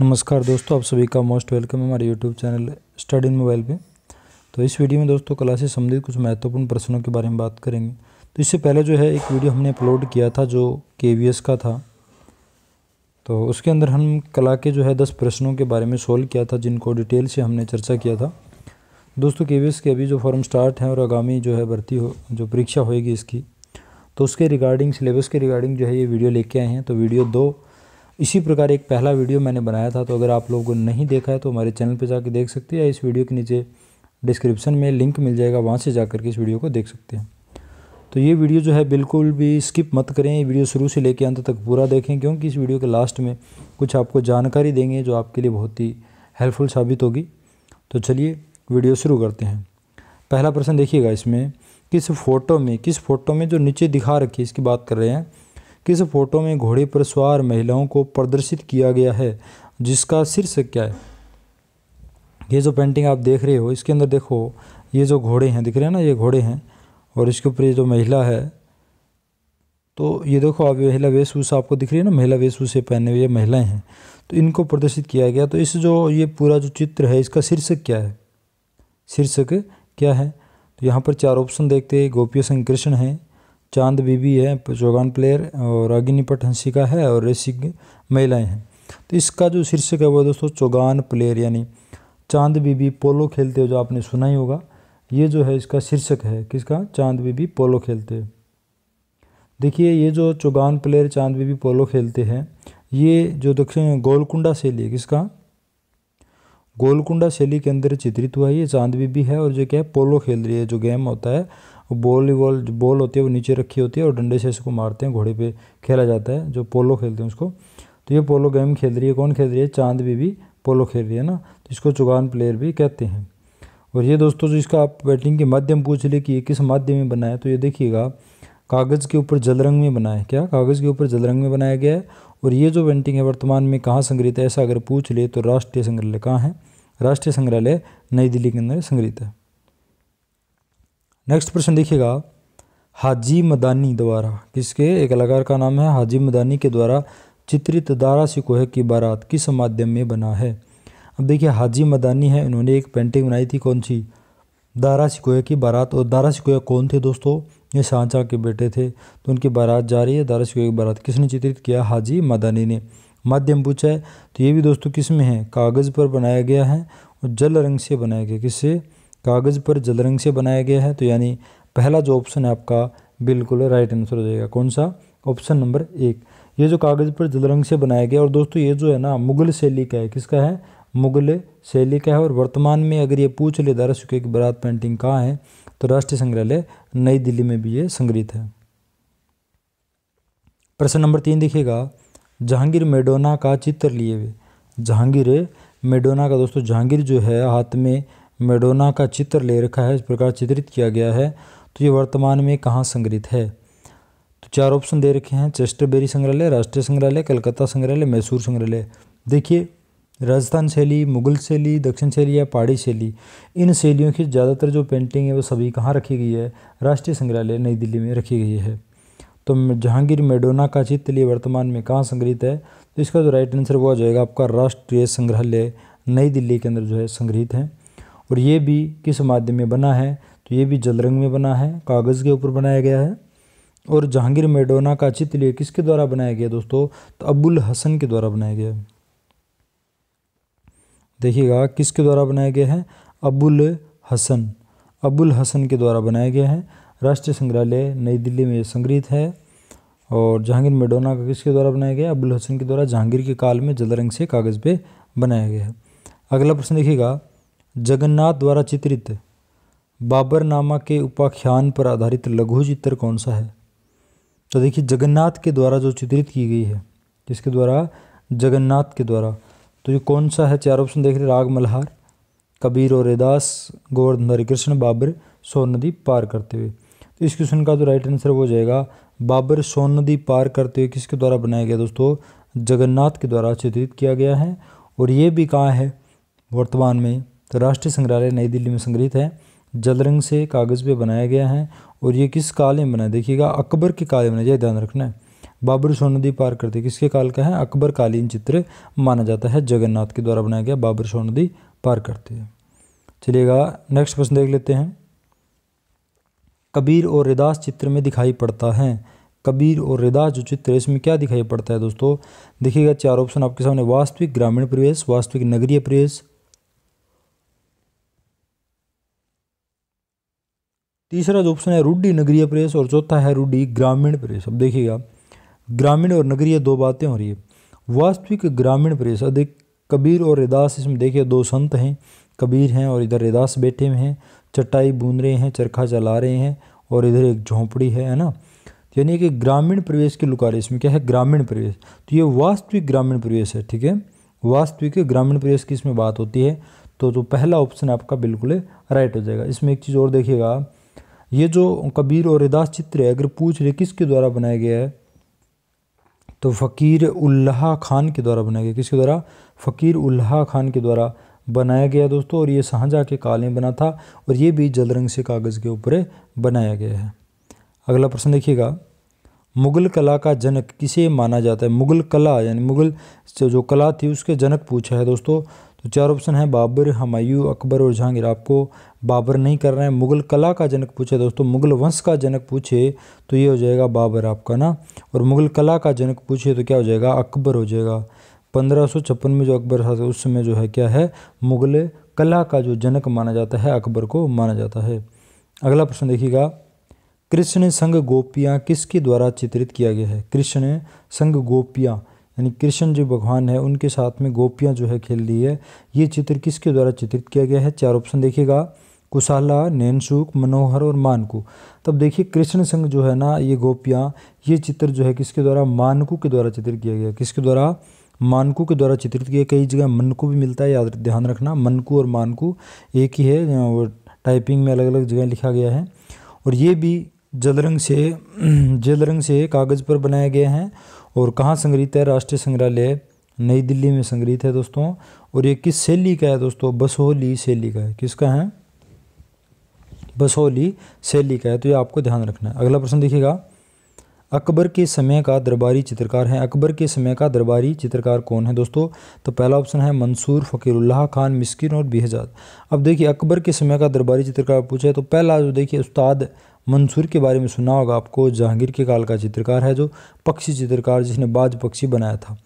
नमस्कार दोस्तों आप सभी का मोस्ट वेलकम है हमारे YouTube channel study in mobile पे तो इस वीडियो में दोस्तों कला से संबंधित कुछ महत्वपूर्ण प्रश्नों के बारे में बात करेंगे तो इससे पहले जो है एक वीडियो हमने अपलोड किया था जो के का था तो उसके अंदर हम कला के जो है दस प्रश्नों के बारे में सोल्व किया था जिनको डिटेल से हमने चर्चा किया था दोस्तों के के अभी जो फॉर्म स्टार्ट हैं और आगामी जो है भर्ती हो जो परीक्षा होएगी इसकी तो उसके रिगार्डिंग सिलेबस के रिगार्डिंग जो है ये वीडियो लेके आए हैं तो वीडियो दो इसी प्रकार एक पहला वीडियो मैंने बनाया था तो अगर आप लोगों को नहीं देखा है तो हमारे चैनल पर जाकर देख सकते हैं या इस वीडियो के नीचे डिस्क्रिप्शन में लिंक मिल जाएगा वहाँ से जा के इस वीडियो को देख सकते हैं तो ये वीडियो जो है बिल्कुल भी स्किप मत करें ये वीडियो शुरू से लेकर अंत तक पूरा देखें क्योंकि इस वीडियो के लास्ट में कुछ आपको जानकारी देंगे जो आपके लिए बहुत ही हेल्पफुल साबित होगी तो चलिए वीडियो शुरू करते हैं पहला प्रश्न देखिएगा इसमें किस फ़ोटो में किस फ़ोटो में जो नीचे दिखा रखी है इसकी बात कर रहे हैं किस फोटो में घोड़े पर सवार महिलाओं को प्रदर्शित किया गया है जिसका शीर्षक क्या है ये जो पेंटिंग आप देख रहे हो इसके अंदर देखो ये जो घोड़े हैं दिख रहे हैं ना ये घोड़े हैं और इसके ऊपर ये जो महिला है तो ये देखो आप महिला वेशभूषा आपको दिख रही है ना महिला वेशभूषे पहने हुए महिलाएं हैं तो इनको प्रदर्शित किया गया तो इस जो ये पूरा जो चित्र है इसका शीर्षक क्या है शीर्षक क्या है तो यहाँ पर चार ऑप्शन देखते हैं गोपीय संकृष्ण है चांद बीबी है चौगान प्लेयर और अग्निपट हंसिका है और रेसिंग महिलाएँ हैं तो इसका जो शीर्षक है वो दोस्तों चौगान प्लेयर यानी चांद बीबी पोलो खेलते हो जो आपने सुना ही होगा ये जो है इसका शीर्षक है किसका चांद बीबी पोलो खेलते देखिए ये जो चौगान प्लेयर चांद बीबी पोलो खेलते हैं ये जो दक्षिण गोलकुंडा शैली है किसका गोलकुंडा शैली के अंदर चित्रित हुआ है ये चांद बीबी है और जो क्या है पोलो खेल रही है जो गेम होता है बॉल वॉल जो बॉल होती है वो नीचे रखी होती है और डंडे से इसको मारते हैं घोड़े पे खेला जाता है जो पोलो खेलते हैं उसको तो ये पोलो गेम खेल रही है कौन खेल रही है चांद भी पोलो खेल रही है ना तो इसको चुगान प्लेयर भी कहते हैं और ये दोस्तों जो इसका आप बैटिंग के माध्यम पूछ लिए कि ये किस माध्यम में बनाए तो ये देखिएगा कागज़ के ऊपर जलरंग में बना क्या कागज़ के ऊपर जलरंग में बनाया गया है और ये जो पेंटिंग है वर्तमान में कहाँ संग्रहित है ऐसा अगर पूछ ले तो राष्ट्रीय संग्रहालय कहाँ है राष्ट्रीय संग्रहालय नई दिल्ली के अंदर संग्रहित है नेक्स्ट प्रश्न देखिएगा हाजी मदानी द्वारा किसके एक कलाकार का नाम है हाजी मदानी के द्वारा चित्रित दारा सिकोह की बारात किस माध्यम में बना है अब देखिए हाजी मदानी है इन्होंने एक पेंटिंग बनाई थी कौन सी दारा सिकोह की बारात और दारा सिकोह कौन थे दोस्तों ये सांचा के बेटे थे तो उनकी बारात जा रही है दारा सिकोह की बारात किसने चित्रित किया हाजी मदानी ने माध्यम पूछा है तो ये भी दोस्तों किस में है कागज़ पर बनाया गया है और जल रंग से बनाया गया किससे कागज़ पर जलरंग से बनाया गया है तो यानी पहला जो ऑप्शन है आपका बिल्कुल राइट आंसर हो जाएगा कौन सा ऑप्शन नंबर एक ये जो कागज़ पर जलरंग से बनाया गया और दोस्तों ये जो है ना मुगल शैली का है किसका है मुगल शैली का है और वर्तमान में अगर ये पूछ ले दारा की बरात पेंटिंग कहाँ है तो राष्ट्रीय संग्रहालय नई दिल्ली में भी ये संग्रहित है प्रश्न नंबर तीन देखिएगा जहांगीर मेडोना का चित्र लिए हुए जहांगीर मेडोना का दोस्तों जहांगीर जो है हाथ में मेडोना का चित्र ले रखा है इस प्रकार चित्रित किया गया है तो ये वर्तमान में कहाँ संग्रहित है तो चार ऑप्शन दे रखे हैं चेस्टरबेरी संग्रहालय राष्ट्रीय संग्रहालय कलकत्ता संग्रहालय मैसूर संग्रहालय देखिए राजस्थान शैली मुगल शैली दक्षिण शैली या पहाड़ी शैली इन शैलियों की ज़्यादातर जो पेंटिंग है वो सभी कहाँ रखी गई है राष्ट्रीय संग्रहालय नई दिल्ली में रखी गई है तो जहांगीर मेडोना का चित्र लिए वर्तमान में कहाँ संग्रहित है तो इसका जो राइट आंसर वो आ जाएगा आपका राष्ट्रीय संग्रहालय नई दिल्ली के अंदर जो है संग्रहित है और ये भी किस माध्यम में बना है तो ये भी जलरंग में बना है कागज़ के ऊपर बनाया गया है और जहांगीर मेडोना का चित्र ये किसके द्वारा बनाया गया दोस्तों तो अबुल हसन के द्वारा बनाया गया है देखिएगा किसके द्वारा बनाया गया है अबुल हसन अबुल हसन के द्वारा बनाया गया है राष्ट्रीय संग्रहालय नई दिल्ली में संग्रहित है और जहांगीर मेडोना का किसके द्वारा बनाया गया अबुल हसन के द्वारा जहांगीर के काल में जलरंग से कागज़ पे बनाया गया है अगला प्रश्न देखिएगा जगन्नाथ द्वारा चित्रित बाबरनामा के उपाख्यान पर आधारित लघु चित्र कौन सा है तो देखिए जगन्नाथ के द्वारा जो चित्रित की गई है जिसके द्वारा जगन्नाथ के द्वारा तो ये कौन सा है चार ऑप्शन देख रहे राग मल्हार कबीर और रेदास गोवर्धन हरिकृष्ण बाबर सोन नदी पार करते हुए तो इस क्वेश्चन का जो राइट आंसर हो जाएगा बाबर सोन नदी पार करते हुए किसके द्वारा बनाया गया दोस्तों जगन्नाथ के द्वारा चित्रित किया गया है और ये भी कहाँ है वर्तमान में तो राष्ट्रीय संग्रहालय नई दिल्ली में संग्रहित है जल रंग से कागज़ पे बनाया गया है और ये किस काल में बना देखिएगा अकबर के काल में बना ध्यान रखना है बाबर सोनदी पार करते किसके काल का है अकबर कालीन चित्र माना जाता है जगन्नाथ के द्वारा बनाया गया बाबर सोनदी पार करते चलिएगा नेक्स्ट प्रश्न देख लेते हैं कबीर और रिदास चित्र में दिखाई पड़ता है कबीर और रिदास जो चित्र है इसमें क्या दिखाई पड़ता है दोस्तों देखिएगा चार ऑप्शन आपके सामने वास्तविक ग्रामीण परिवेश वास्तविक नगरीय परिवेश तीसरा जो ऑप्शन है रूढ़ी नगरीय प्रेस और चौथा है रूढ़ी ग्रामीण प्रेस अब देखिएगा ग्रामीण और नगरीय दो बातें हो रही है वास्तविक ग्रामीण प्रेस अधिक कबीर और रिदास इसमें देखिए दो संत हैं कबीर हैं और इधर रिदास बैठे हुए हैं चटाई बूंद रहे हैं चरखा चला रहे हैं और इधर एक झोंपड़ी है है ना यानी कि ग्रामीण प्रवेश की लुकार इसमें क्या है ग्रामीण प्रवेश तो ये वास्तविक ग्रामीण प्रवेश है ठीक है वास्तविक ग्रामीण प्रवेश की इसमें बात होती है तो जो तो पहला ऑप्शन आपका बिल्कुल राइट हो जाएगा इसमें एक चीज़ और देखिएगा ये जो कबीर और रिदास चित्र है अगर पूछ रहे किसके द्वारा बनाया गया है तो फ़कीर उल्लाह खान के द्वारा बनाया गया किसके द्वारा फ़कीर उल्लाह खान के द्वारा बनाया गया दोस्तों और ये साझा के काल में बना था और ये भी जलरंग से कागज़ के ऊपर बनाया गया है अगला प्रश्न देखिएगा मुग़ल कला का जनक किसे माना जाता है मुग़ल कला यानी मुग़ल जो कला थी उसके जनक पूछा है दोस्तों तो चार ऑप्शन है बाबर हमायूं अकबर और जहांगीर आपको बाबर नहीं कर रहे हैं मुग़ल कला का जनक पूछे दोस्तों मुग़ल वंश का जनक पूछे तो ये हो जाएगा बाबर आपका ना और मुग़ल कला का जनक पूछे तो क्या हो जाएगा अकबर हो जाएगा पंद्रह में जो अकबर था तो उस समय जो है क्या है मुग़ल कला का जो जनक माना जाता है अकबर को माना जाता है अगला प्रश्न देखिएगा कृष्ण संग गोपियाँ किसके द्वारा चित्रित किया गया है कृष्ण संग गोपियाँ यानी कृष्ण जो भगवान है उनके साथ में गोपियाँ जो है खेल रही है ये चित्र किसके द्वारा चित्रित किया गया है चार ऑप्शन देखिएगा कुशाला नैनसुख मनोहर और मानकू तब देखिए कृष्ण संघ जो है ना ये गोपियाँ ये चित्र जो है किसके द्वारा मानकू के द्वारा चित्रित किया गया किसके द्वारा मानकू के द्वारा चित्रित किया कई जगह मनकू भी मिलता है याद ध्यान रखना मनकू और मानकू एक ही है वो टाइपिंग में अलग अलग जगह लिखा गया है और ये भी जलरंग से जलरंग से कागज़ पर बनाए गए हैं और कहाँ संग्रहित है राष्ट्रीय संग्रहालय नई दिल्ली में संग्रहित है दोस्तों और ये किस शैली का है दोस्तों बसोली शैली का है किसका है बसोली शैली का है तो ये आपको ध्यान रखना है अगला प्रश्न देखिएगा अकबर के समय का दरबारी चित्रकार है अकबर के समय का दरबारी चित्रकार कौन है दोस्तों तो पहला ऑप्शन है मंसूर फ़कीरुल्लाह खान मिस्किन और बेहजाद अब देखिए अकबर के समय का दरबारी चित्रकार पूछे तो पहला जो देखिए उस्ताद मंसूर के बारे में सुना होगा आपको जहांगीर के काल का चित्रकार है जो पक्षी चित्रकार जिसने बाज पक्षी बनाया था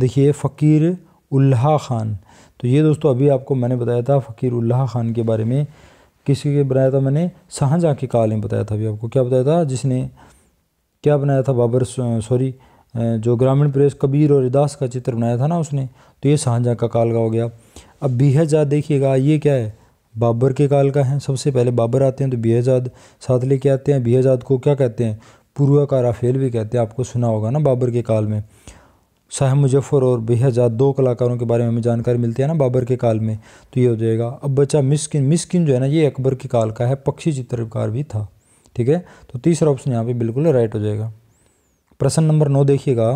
देखिए फ़कीर उल्हा खान तो ये दोस्तों अभी आपको मैंने बताया था फ़कीर उल्हा खान के बारे में किसी के बनाया था मैंने शाहजहाँ के काल में बताया था अभी आपको क्या बताया था जिसने क्या बनाया था बाबर सॉरी जो ग्रामीण प्रेस कबीर और रिदास का चित्र बनाया था ना उसने तो ये शाहजहाँ का काल का हो गया अब बीहजा देखिएगा ये क्या है बाबर के काल का है सबसे पहले बाबर आते हैं तो बीहजाद साथ लेके आते हैं बीहजाद को क्या कहते हैं पूर्वा का राफेल भी कहते हैं आपको सुना होगा ना बाबर के काल में शाह मुजफ्फ़र और बेहजाद दो कलाकारों के बारे में हमें जानकारी मिलती है ना बाबर के काल में तो ये हो जाएगा अब बचा मिसकिन मिसकिन जो है ना ये अकबर के काल का है पक्षी चित्रकार भी था ठीक है तो तीसरा ऑप्शन यहाँ पे बिल्कुल राइट हो जाएगा प्रश्न नंबर नौ देखिएगा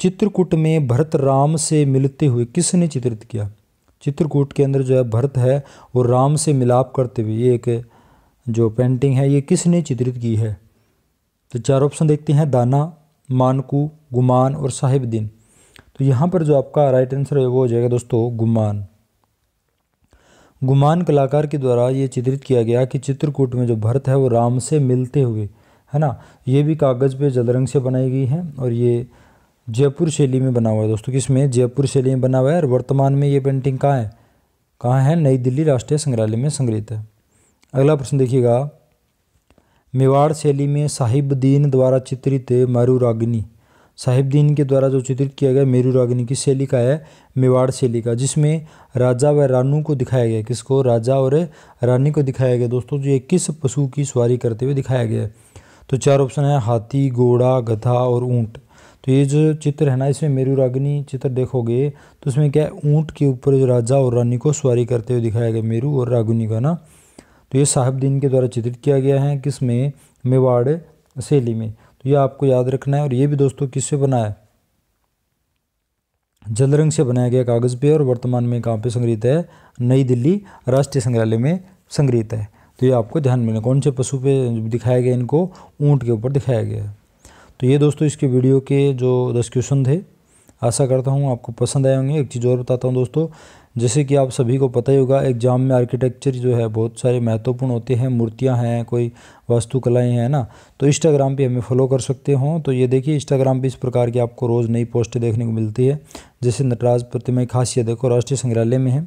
चित्रकूट में भरत राम से मिलते हुए किसने चित्रित किया चित्रकूट के अंदर जो है भरत है और राम से मिलाप करते हुए ये एक जो पेंटिंग है ये किसने चित्रित की है तो चार ऑप्शन देखते हैं दाना मानकू गुमान और साहिबद्दीन तो यहाँ पर जो आपका राइट आंसर है वो हो जाएगा दोस्तों गुमान गुमान कलाकार के द्वारा ये चित्रित किया गया कि चित्रकूट में जो भरत है वो राम से मिलते हुए है ना ये भी कागज़ पे जलरंग से बनाई गई है और ये जयपुर शैली में बना हुआ है दोस्तों किस में जयपुर शैली में बना हुआ है और वर्तमान में ये पेंटिंग कहाँ है कहाँ है नई दिल्ली राष्ट्रीय संग्रहालय में संग्रहित है अगला प्रश्न देखिएगा मेवाड़ शैली में साहिबुद्दीन द्वारा चित्रित मेरू रागिनी साहिबुद्दीन के द्वारा जो चित्रित किया गया मेरू रागिनी की शैली का है मेवाड़ शैली का जिसमें राजा व रानू को दिखाया गया किसको राजा और रानी को दिखाया गया दोस्तों जो ये किस पशु की सवारी करते हुए दिखाया गया है तो चार ऑप्शन है हाथी घोड़ा गधा और ऊँट तो ये जो चित्र है ना इसमें मेरू रागिनी चित्र देखोगे तो उसमें क्या है ऊँट के ऊपर जो राजा और रानी को सवारी करते हुए दिखाया गया मेरू और रागुनी का ना तो ये साहबदीन के द्वारा चित्रित किया गया है किसमें मेवाड़ शैली में तो ये आपको याद रखना है और ये भी दोस्तों किससे बना है जल रंग से बनाया गया कागज़ पे और वर्तमान में कहाँ पे संग्रहित है नई दिल्ली राष्ट्रीय संग्रहालय में संग्रहित है तो ये आपको ध्यान में कौन से पशु पे दिखाया गया इनको ऊँट के ऊपर दिखाया गया है तो ये दोस्तों इसके वीडियो के जो दस क्वेश्चन थे आशा करता हूँ आपको पसंद आए होंगे एक चीज़ और बताता हूँ दोस्तों जैसे कि आप सभी को पता ही होगा एग्जाम में आर्किटेक्चर जो है बहुत सारे महत्वपूर्ण होते हैं मूर्तियाँ हैं कोई वास्तुकलाएँ हैं ना तो इंस्टाग्राम पे हमें फॉलो कर सकते हो तो ये देखिए इंस्टाग्राम पे इस प्रकार की आपको रोज़ नई पोस्टें देखने को मिलती है जैसे नटराज प्रतिमा की खासियत देखो राष्ट्रीय संग्रहालय में है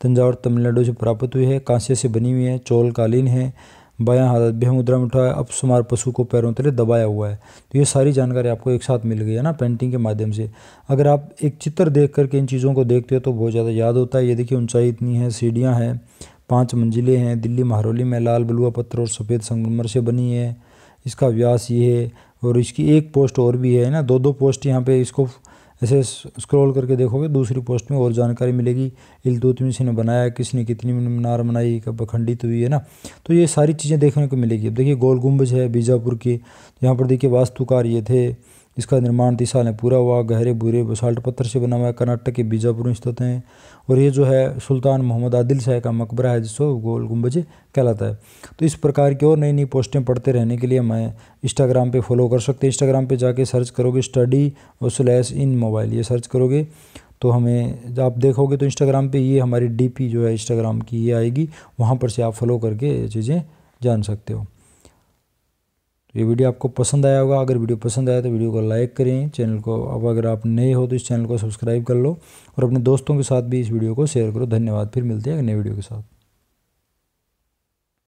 तंजावर तमिलनाडु से प्राप्त हुई है कांस्य से बनी हुई है चोल कालीन है बायां हाथ अभ्य मुद्रा में उठाया अब सुमार पशु को पैरों तले दबाया हुआ है तो ये सारी जानकारी आपको एक साथ मिल गई है ना पेंटिंग के माध्यम से अगर आप एक चित्र देख करके इन चीज़ों को देखते हो तो बहुत ज़्यादा याद होता है ये देखिए ऊंचाई इतनी है सीढ़ियाँ हैं पाँच मंजिलें हैं दिल्ली महरौली में लाल बलुआ पत्थर और सफ़ेद संगमर से बनी है इसका व्यास ये है और इसकी एक पोस्ट और भी है ना दो दो पोस्ट यहाँ पे इसको ऐसे स्क्रॉल करके देखोगे दूसरी पोस्ट में और जानकारी मिलेगी इलतुतमिश ने बनाया किसने कितनी मीनार बनाई कब अखंडित हुई है ना तो ये सारी चीज़ें देखने को मिलेगी अब देखिए गोल गुम्बज है बीजापुर की यहाँ पर देखिए वास्तुकार ये थे जिसका निर्माण तीस साल में पूरा हुआ गहरे भूरे बसाल्ट पत्थर से बना हुआ है कर्नाटक के बीजापुर स्थित हैं और ये जो है सुल्तान मोहम्मद आदिल शाह का मकबरा है जिसको गोल गुम्बज कहलाता है तो इस प्रकार की और नई नई पोस्टें पढ़ते रहने के लिए हमें इंस्टाग्राम पे फॉलो कर सकते हैं इंस्टाग्राम पे जाके सर्च करोगे स्टडी और स्लैश इन मोबाइल ये सर्च करोगे तो हमें आप देखोगे तो इंस्टाग्राम पे ये हमारी डीपी जो है इंस्टाग्राम की ये आएगी वहाँ पर से आप फॉलो करके ये चीज़ें जान सकते हो ये वीडियो आपको पसंद आया होगा अगर वीडियो पसंद आया तो वीडियो को लाइक करें चैनल को अब अगर आप नए हो तो इस चैनल को सब्सक्राइब कर लो और अपने दोस्तों के साथ भी इस वीडियो को शेयर करो धन्यवाद फिर मिलते हैं नए वीडियो के साथ